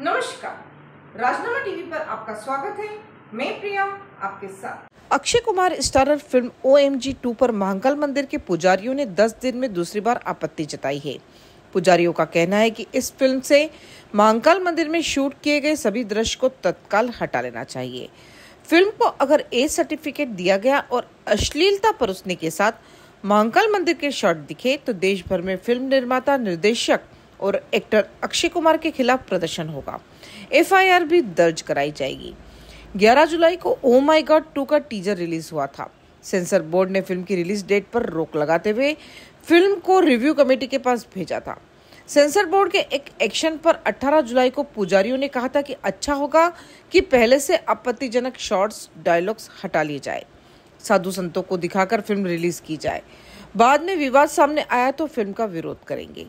नमस्कार राजनामा टीवी पर आपका स्वागत है मैं प्रिया आपके साथ अक्षय कुमार स्टारर फिल्म ओ एम जी टू पर महाकाल मंदिर के पुजारियों ने 10 दिन में दूसरी बार आपत्ति जताई है पुजारियों का कहना है कि इस फिल्म से महाकाल मंदिर में शूट किए गए सभी दृश्य को तत्काल हटा लेना चाहिए फिल्म को अगर ए सर्टिफिकेट दिया गया और अश्लीलता परोसने के साथ महाकाल मंदिर के शॉट दिखे तो देश भर में फिल्म निर्माता निर्देशक और एक्टर अक्षय कुमार के खिलाफ प्रदर्शन होगा एफआईआर भी दर्ज कराई जाएगी 11 जुलाई को ओ माई गॉड टू का टीजर रिलीज हुआ था सेंसर बोर्ड ने फिल्म की रिलीज डेट पर रोक लगाते हुए फिल्म को रिव्यू कमेटी के पास भेजा था सेंसर बोर्ड के एक एक्शन पर 18 जुलाई को पुजारियों ने कहा था कि अच्छा होगा कि पहले से आपत्तिजनक शॉर्ट्स डायलॉग्स हटा लिए जाए साधु संतों को दिखाकर फिल्म रिलीज की जाए बाद में विवाद सामने आया तो फिल्म का विरोध करेंगे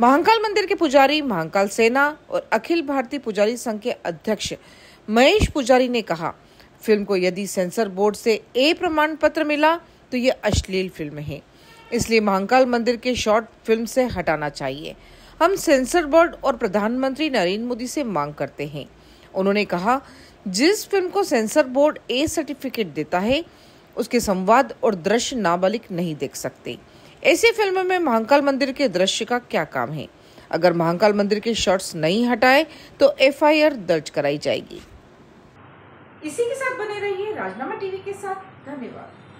महाकाल मंदिर के पुजारी महाकाल सेना और अखिल भारतीय पुजारी संघ के अध्यक्ष महेश पुजारी ने कहा फिल्म को यदि सेंसर बोर्ड से ए प्रमाण पत्र मिला तो ये अश्लील फिल्म है इसलिए महाकाल मंदिर के शॉर्ट फिल्म से हटाना चाहिए हम सेंसर बोर्ड और प्रधानमंत्री नरेंद्र मोदी से मांग करते हैं उन्होंने कहा जिस फिल्म को सेंसर बोर्ड ए सर्टिफिकेट देता है उसके संवाद और दृश्य नाबालिग नहीं देख सकते ऐसी फिल्म में महाकाल मंदिर के दृश्य का क्या काम है अगर महाकाल मंदिर के शॉट्स नहीं हटाए तो एफआईआर दर्ज कराई जाएगी इसी के साथ बने रहिए राजनामा टीवी के साथ धन्यवाद